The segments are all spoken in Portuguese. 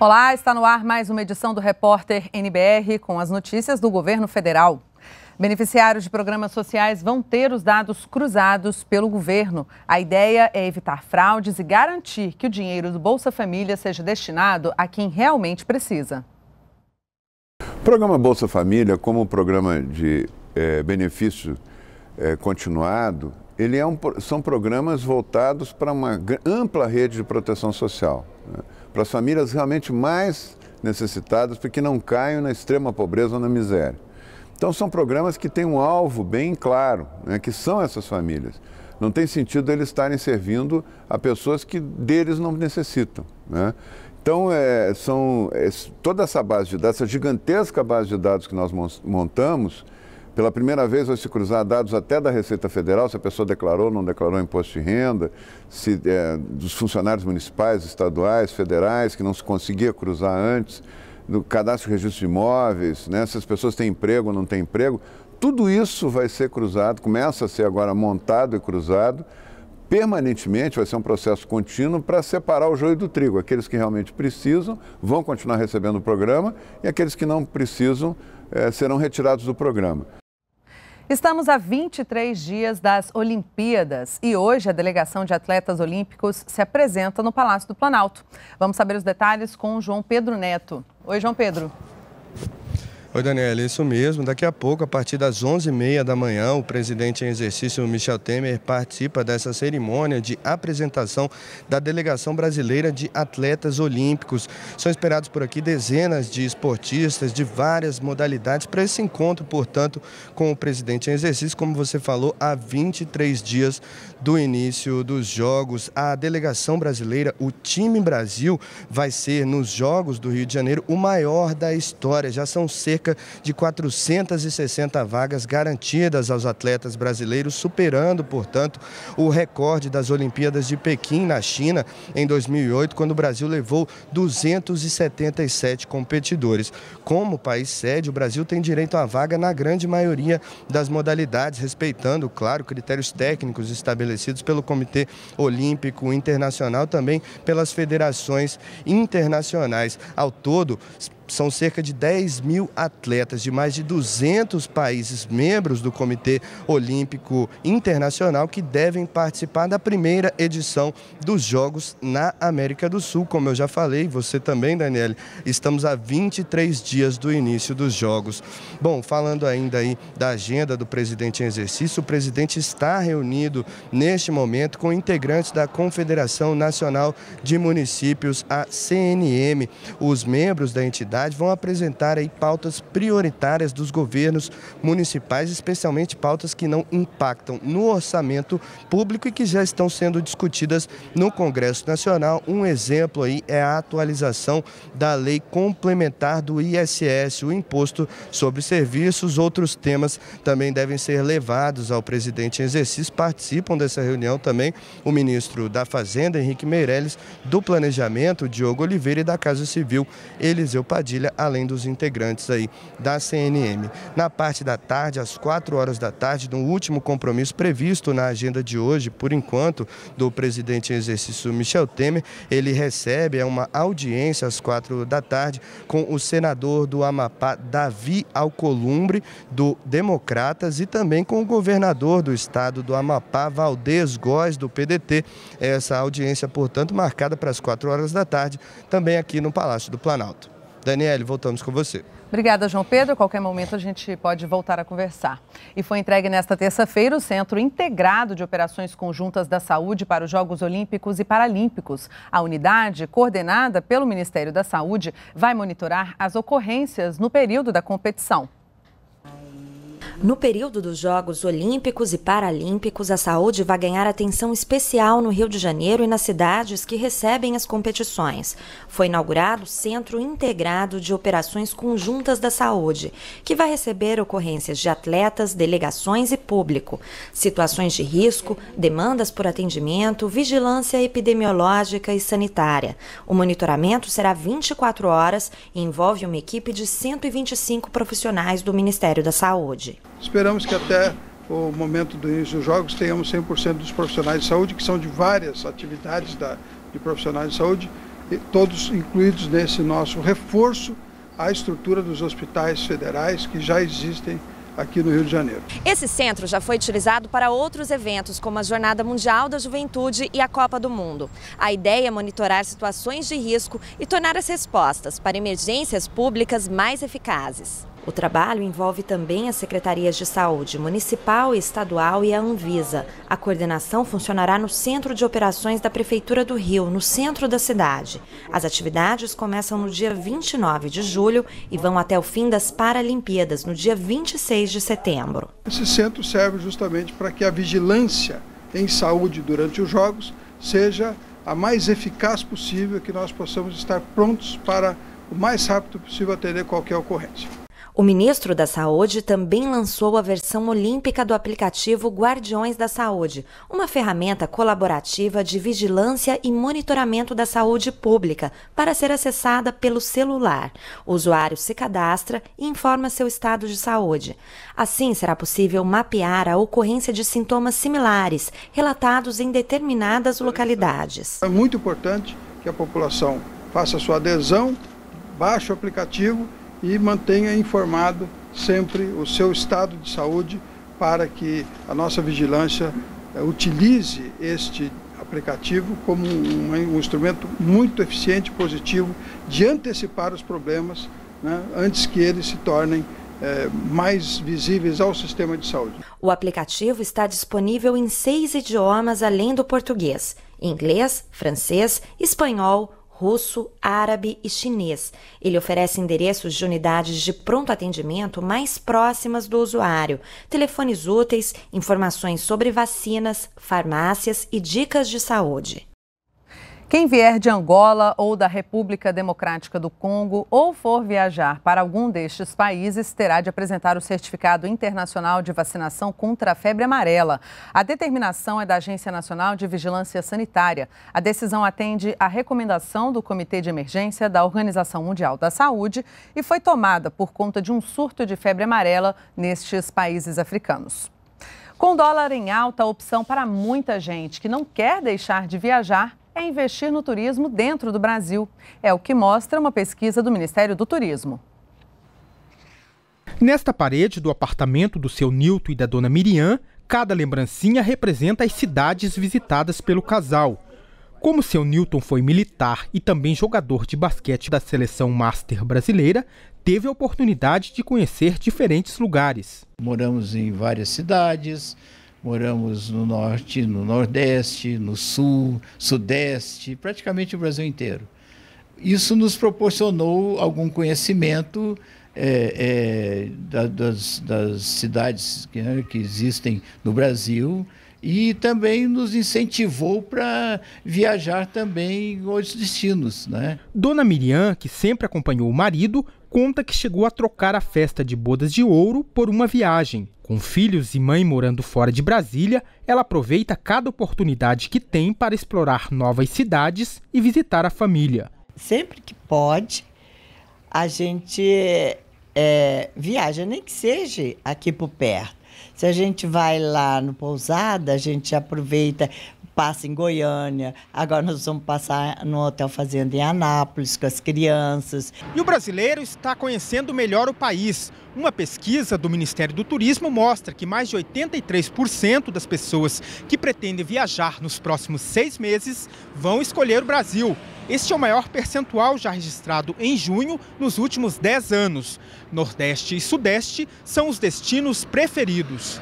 Olá, está no ar mais uma edição do Repórter NBR com as notícias do governo federal. Beneficiários de programas sociais vão ter os dados cruzados pelo governo. A ideia é evitar fraudes e garantir que o dinheiro do Bolsa Família seja destinado a quem realmente precisa. O programa Bolsa Família, como um programa de é, benefício é, continuado, ele é um, são programas voltados para uma ampla rede de proteção social. Né? para as famílias realmente mais necessitadas, para que não caiam na extrema pobreza ou na miséria. Então são programas que têm um alvo bem claro, né, que são essas famílias. Não tem sentido eles estarem servindo a pessoas que deles não necessitam. Né? Então, é, são, é, toda essa base de dados, essa gigantesca base de dados que nós montamos, pela primeira vez vai se cruzar dados até da Receita Federal, se a pessoa declarou ou não declarou imposto de renda, se, é, dos funcionários municipais, estaduais, federais, que não se conseguia cruzar antes, do cadastro de registro de imóveis, né, se as pessoas têm emprego ou não têm emprego. Tudo isso vai ser cruzado, começa a ser agora montado e cruzado permanentemente, vai ser um processo contínuo para separar o joio do trigo. Aqueles que realmente precisam vão continuar recebendo o programa e aqueles que não precisam é, serão retirados do programa. Estamos a 23 dias das Olimpíadas e hoje a delegação de atletas olímpicos se apresenta no Palácio do Planalto. Vamos saber os detalhes com João Pedro Neto. Oi, João Pedro. Oi, Daniela, isso mesmo. Daqui a pouco, a partir das 11h30 da manhã, o presidente em exercício, Michel Temer, participa dessa cerimônia de apresentação da Delegação Brasileira de Atletas Olímpicos. São esperados por aqui dezenas de esportistas de várias modalidades para esse encontro, portanto, com o presidente em exercício, como você falou, há 23 dias do início dos Jogos. A Delegação Brasileira, o time Brasil, vai ser nos Jogos do Rio de Janeiro o maior da história. Já são cerca cerca de 460 vagas garantidas aos atletas brasileiros, superando, portanto, o recorde das Olimpíadas de Pequim, na China, em 2008, quando o Brasil levou 277 competidores. Como país sede, o Brasil tem direito à vaga na grande maioria das modalidades, respeitando, claro, critérios técnicos estabelecidos pelo Comitê Olímpico Internacional, também pelas federações internacionais. Ao todo, são cerca de 10 mil atletas de mais de 200 países membros do Comitê Olímpico Internacional que devem participar da primeira edição dos Jogos na América do Sul. Como eu já falei, você também, Daniele, estamos a 23 dias do início dos Jogos. Bom, falando ainda aí da agenda do presidente em exercício, o presidente está reunido neste momento com integrantes da Confederação Nacional de Municípios, a CNM. Os membros da entidade vão apresentar aí pautas prioritárias dos governos municipais, especialmente pautas que não impactam no orçamento público e que já estão sendo discutidas no Congresso Nacional. Um exemplo aí é a atualização da lei complementar do ISS, o imposto sobre serviços. Outros temas também devem ser levados ao presidente em exercício. Participam dessa reunião também o ministro da Fazenda, Henrique Meirelles, do Planejamento, Diogo Oliveira e da Casa Civil, Eliseu Padilha. Padilha, além dos integrantes aí da CNM. Na parte da tarde, às 4 horas da tarde, no último compromisso previsto na agenda de hoje, por enquanto, do presidente em exercício Michel Temer, ele recebe é uma audiência às 4 da tarde com o senador do Amapá, Davi Alcolumbre, do Democratas, e também com o governador do estado do Amapá, Valdez Góes, do PDT. Essa audiência, portanto, marcada para as 4 horas da tarde, também aqui no Palácio do Planalto. Daniele, voltamos com você. Obrigada, João Pedro. A qualquer momento a gente pode voltar a conversar. E foi entregue nesta terça-feira o Centro Integrado de Operações Conjuntas da Saúde para os Jogos Olímpicos e Paralímpicos. A unidade, coordenada pelo Ministério da Saúde, vai monitorar as ocorrências no período da competição. No período dos Jogos Olímpicos e Paralímpicos, a saúde vai ganhar atenção especial no Rio de Janeiro e nas cidades que recebem as competições. Foi inaugurado o Centro Integrado de Operações Conjuntas da Saúde, que vai receber ocorrências de atletas, delegações e público, situações de risco, demandas por atendimento, vigilância epidemiológica e sanitária. O monitoramento será 24 horas e envolve uma equipe de 125 profissionais do Ministério da Saúde. Esperamos que até o momento do início dos jogos tenhamos 100% dos profissionais de saúde, que são de várias atividades da, de profissionais de saúde, todos incluídos nesse nosso reforço à estrutura dos hospitais federais que já existem aqui no Rio de Janeiro. Esse centro já foi utilizado para outros eventos, como a Jornada Mundial da Juventude e a Copa do Mundo. A ideia é monitorar situações de risco e tornar as respostas para emergências públicas mais eficazes. O trabalho envolve também as secretarias de saúde municipal, estadual e a Anvisa. A coordenação funcionará no Centro de Operações da Prefeitura do Rio, no centro da cidade. As atividades começam no dia 29 de julho e vão até o fim das Paralimpíadas, no dia 26 de setembro. Esse centro serve justamente para que a vigilância em saúde durante os Jogos seja a mais eficaz possível, que nós possamos estar prontos para o mais rápido possível atender qualquer ocorrência. O ministro da Saúde também lançou a versão olímpica do aplicativo Guardiões da Saúde, uma ferramenta colaborativa de vigilância e monitoramento da saúde pública, para ser acessada pelo celular. O usuário se cadastra e informa seu estado de saúde. Assim, será possível mapear a ocorrência de sintomas similares relatados em determinadas localidades. É muito importante que a população faça sua adesão, baixe o aplicativo e mantenha informado sempre o seu estado de saúde para que a nossa vigilância eh, utilize este aplicativo como um, instrumento muito eficiente e positivo de antecipar os problemas né, antes que eles se tornem é, mais visíveis ao sistema de saúde. O aplicativo está disponível em seis idiomas além do português: inglês, francês, espanhol, russo, árabe e chinês. Ele oferece endereços de unidades de pronto atendimento mais próximas do usuário, telefones úteis, informações sobre vacinas, farmácias e dicas de saúde. Quem vier de Angola ou da República Democrática do Congo ou for viajar para algum destes países terá de apresentar o certificado internacional de vacinação contra a febre amarela. A determinação é da Agência Nacional de Vigilância Sanitária. A decisão atende à recomendação do Comitê de Emergência da Organização Mundial da Saúde e foi tomada por conta de um surto de febre amarela nestes países africanos. Com dólar em alta, a opção para muita gente que não quer deixar de viajar é investir no turismo dentro do Brasil. É o que mostra uma pesquisa do Ministério do Turismo. Nesta parede do apartamento do seu Nilton e da dona Miriam, cada lembrancinha representa as cidades visitadas pelo casal. Como seu Newton foi militar e também jogador de basquete da seleção master brasileira, teve a oportunidade de conhecer diferentes lugares. Moramos em várias cidades, moramos no norte, no nordeste, no sul, sudeste, praticamente o Brasil inteiro. Isso nos proporcionou algum conhecimento é, é, da, das, das, cidades que, né, que existem no Brasil e também nos incentivou para viajar também em outros destinos. Né? Dona Miriam, que sempre acompanhou o marido, conta que chegou a trocar a festa de bodas de ouro por uma viagem. Com filhos e mãe morando fora de Brasília, ela aproveita cada oportunidade que tem para explorar novas cidades e visitar a família. Sempre que pode, a gente é, viaja, nem que seja aqui por perto. Se a gente vai lá no Pousada, a gente aproveita, passa em Goiânia, agora nós vamos passar no Hotel Fazenda em Anápolis com as crianças. E o brasileiro está conhecendo melhor o país. Uma pesquisa do Ministério do Turismo mostra que mais de 83% das pessoas que pretendem viajar nos próximos seis meses vão escolher o Brasil. Este é o maior percentual já registrado em junho nos últimos 10 anos. Nordeste e Sudeste são os destinos preferidos.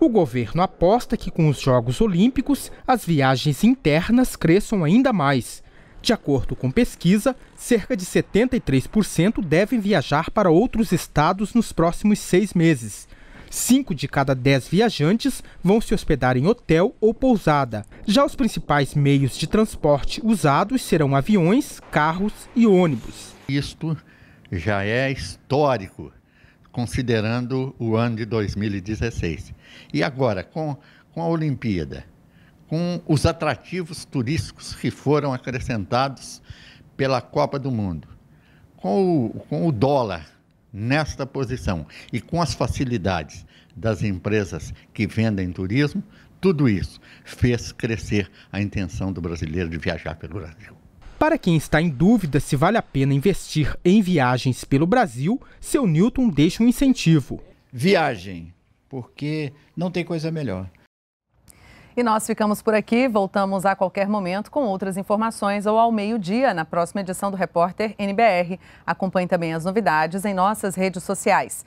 O governo aposta que com os Jogos Olímpicos as viagens internas cresçam ainda mais. De acordo com pesquisa, cerca de 73% devem viajar para outros estados nos próximos seis meses. Cinco de cada dez viajantes vão se hospedar em hotel ou pousada. Já os principais meios de transporte usados serão aviões, carros e ônibus. Isto já é histórico considerando o ano de 2016. E agora, com, com a Olimpíada, com os atrativos turísticos que foram acrescentados pela Copa do Mundo, com o, com o dólar nesta posição e com as facilidades das empresas que vendem turismo, tudo isso fez crescer a intenção do brasileiro de viajar pelo Brasil. Para quem está em dúvida se vale a pena investir em viagens pelo Brasil, seu Newton deixa um incentivo. Viagem, porque não tem coisa melhor. E nós ficamos por aqui, voltamos a qualquer momento com outras informações ou ao meio-dia na próxima edição do Repórter NBR. Acompanhe também as novidades em nossas redes sociais.